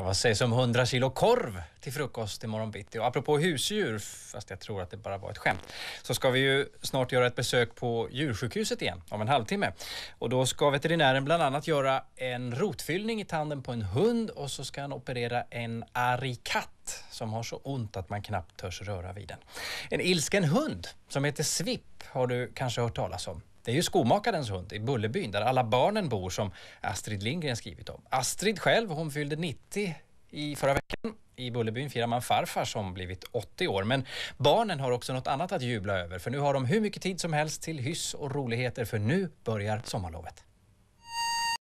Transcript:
Ja, vad sägs om 100 kilo korv till frukost imorgon bitti? Och apropå husdjur, fast jag tror att det bara var ett skämt, så ska vi ju snart göra ett besök på djursjukhuset igen om en halvtimme. Och då ska veterinären bland annat göra en rotfyllning i tanden på en hund och så ska han operera en arikatt som har så ont att man knappt törs röra vid den. En ilsken hund som heter Svipp har du kanske hört talas om. Det är ju skomakarens hund i Bullerbyn där alla barnen bor som Astrid Lindgren skrivit om. Astrid själv, hon fyllde 90 i förra veckan. I Bullerbyn firar man farfar som blivit 80 år. Men barnen har också något annat att jubla över för nu har de hur mycket tid som helst till hyss och roligheter för nu börjar sommarlovet.